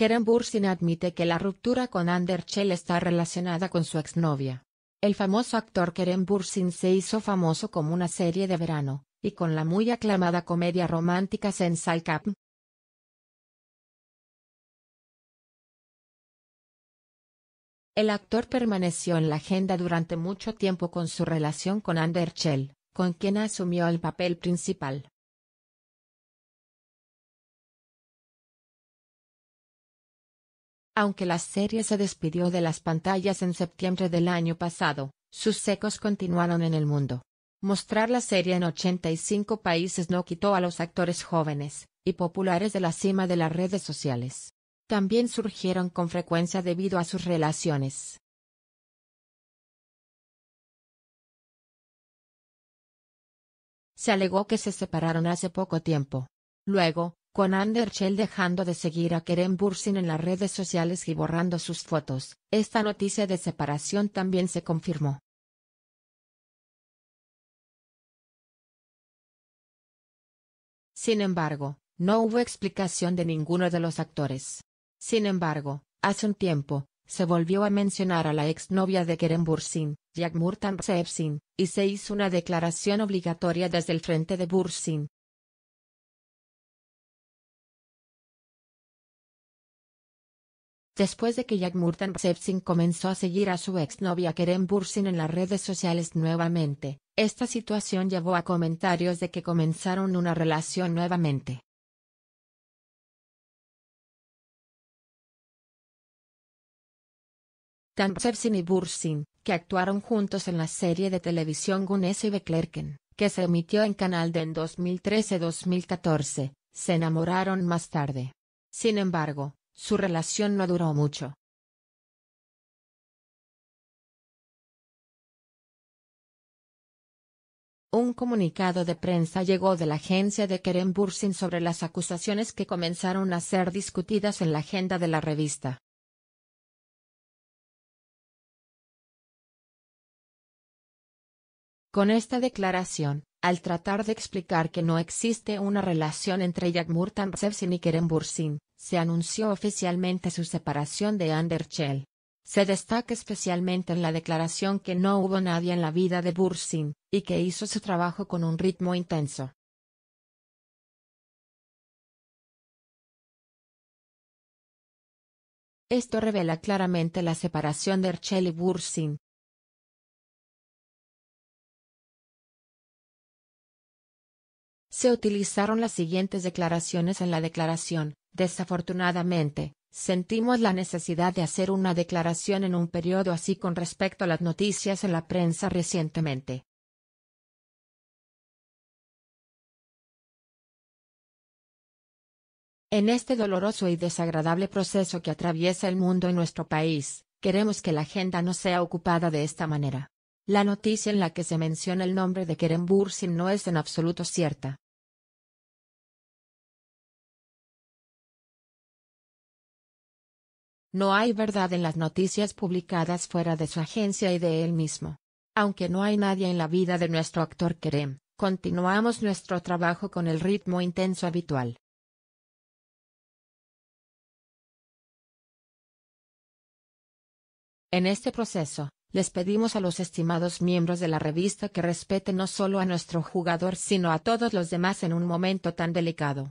Keren Bursin admite que la ruptura con Anderchell está relacionada con su exnovia. El famoso actor Keren Bursin se hizo famoso como una serie de verano, y con la muy aclamada comedia romántica Sensal Cap. El actor permaneció en la agenda durante mucho tiempo con su relación con Anderschell, con quien asumió el papel principal. Aunque la serie se despidió de las pantallas en septiembre del año pasado, sus ecos continuaron en el mundo. Mostrar la serie en 85 países no quitó a los actores jóvenes y populares de la cima de las redes sociales. También surgieron con frecuencia debido a sus relaciones. Se alegó que se separaron hace poco tiempo. Luego, con Ander dejando de seguir a Kerem Bursin en las redes sociales y borrando sus fotos, esta noticia de separación también se confirmó. Sin embargo, no hubo explicación de ninguno de los actores. Sin embargo, hace un tiempo, se volvió a mencionar a la exnovia de Kerem Bursin, Yagmurtan Sepsin, y se hizo una declaración obligatoria desde el frente de Bursin, Después de que Jack Murtan comenzó a seguir a su exnovia Kerem Bursin en las redes sociales nuevamente, esta situación llevó a comentarios de que comenzaron una relación nuevamente. Tan y Bursin, que actuaron juntos en la serie de televisión Gunes y Beklerken, que se emitió en Canal D en 2013-2014, se enamoraron más tarde. Sin embargo, su relación no duró mucho. Un comunicado de prensa llegó de la agencia de Kerem Bursin sobre las acusaciones que comenzaron a ser discutidas en la agenda de la revista. Con esta declaración, al tratar de explicar que no existe una relación entre Yagmur y Kerem Bursin, se anunció oficialmente su separación de Anderchel. Se destaca especialmente en la declaración que no hubo nadie en la vida de Bursin, y que hizo su trabajo con un ritmo intenso. Esto revela claramente la separación de Erchel y Bursin. Se utilizaron las siguientes declaraciones en la declaración. Desafortunadamente, sentimos la necesidad de hacer una declaración en un periodo así con respecto a las noticias en la prensa recientemente. En este doloroso y desagradable proceso que atraviesa el mundo y nuestro país, queremos que la agenda no sea ocupada de esta manera. La noticia en la que se menciona el nombre de Kerem Bursin no es en absoluto cierta. No hay verdad en las noticias publicadas fuera de su agencia y de él mismo. Aunque no hay nadie en la vida de nuestro actor Kerem, continuamos nuestro trabajo con el ritmo intenso habitual. En este proceso, les pedimos a los estimados miembros de la revista que respeten no solo a nuestro jugador sino a todos los demás en un momento tan delicado.